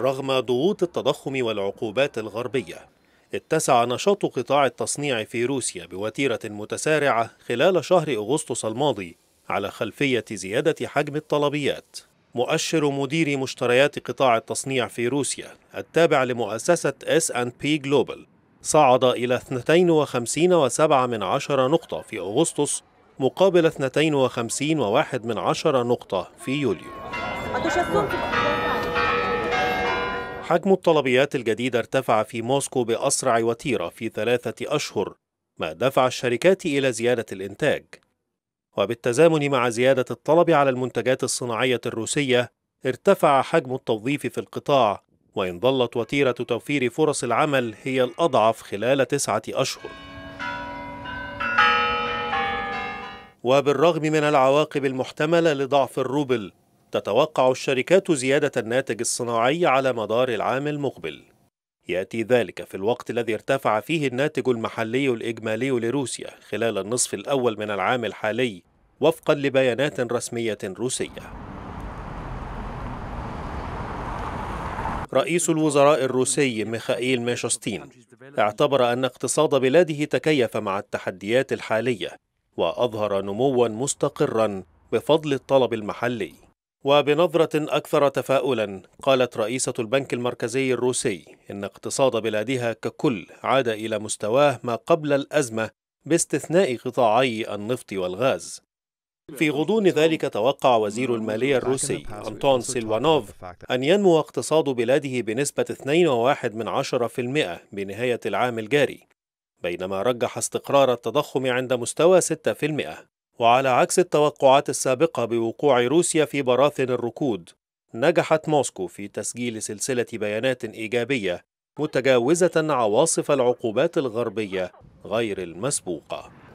رغم ضغوط التضخم والعقوبات الغربية اتسع نشاط قطاع التصنيع في روسيا بوتيرة متسارعة خلال شهر أغسطس الماضي على خلفية زيادة حجم الطلبيات مؤشر مدير مشتريات قطاع التصنيع في روسيا التابع لمؤسسة اس ان بي صعد إلى 52.7 من عشر نقطة في أغسطس مقابل 52.1 من عشر نقطة في يوليو حجم الطلبيات الجديدة ارتفع في موسكو بأسرع وتيرة في ثلاثة أشهر ما دفع الشركات إلى زيادة الإنتاج وبالتزامن مع زيادة الطلب على المنتجات الصناعية الروسية ارتفع حجم التوظيف في القطاع وإن ظلت وتيرة توفير فرص العمل هي الأضعف خلال تسعة أشهر وبالرغم من العواقب المحتملة لضعف الروبل تتوقع الشركات زيادة الناتج الصناعي على مدار العام المقبل يأتي ذلك في الوقت الذي ارتفع فيه الناتج المحلي الإجمالي لروسيا خلال النصف الأول من العام الحالي وفقا لبيانات رسمية روسية رئيس الوزراء الروسي ميخائيل ميشوستين اعتبر أن اقتصاد بلاده تكيف مع التحديات الحالية وأظهر نموا مستقرا بفضل الطلب المحلي وبنظرة أكثر تفاؤلا قالت رئيسة البنك المركزي الروسي إن اقتصاد بلادها ككل عاد إلى مستواه ما قبل الأزمة باستثناء قطاعي النفط والغاز في غضون ذلك توقع وزير المالية الروسي أنطون سيلوانوف أن ينمو اقتصاد بلاده بنسبة 2.1% بنهاية العام الجاري بينما رجح استقرار التضخم عند مستوى 6% وعلى عكس التوقعات السابقة بوقوع روسيا في براثن الركود نجحت موسكو في تسجيل سلسلة بيانات إيجابية متجاوزة عواصف العقوبات الغربية غير المسبوقة